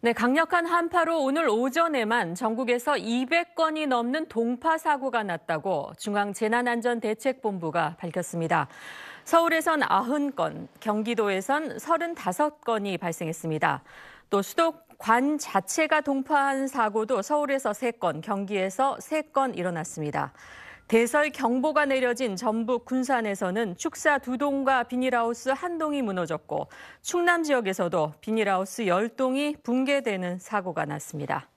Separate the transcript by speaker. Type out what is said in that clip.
Speaker 1: 네, 강력한 한파로 오늘 오전에만 전국에서 200건이 넘는 동파 사고가 났다고 중앙재난안전대책본부가 밝혔습니다. 서울에선 90건, 경기도에선 35건이 발생했습니다. 또 수도관 자체가 동파한 사고도 서울에서 3건, 경기에서 3건 일어났습니다. 대설 경보가 내려진 전북 군산에서는 축사 두 동과 비닐하우스 한 동이 무너졌고 충남 지역에서도 비닐하우스 열동이 붕괴되는 사고가 났습니다.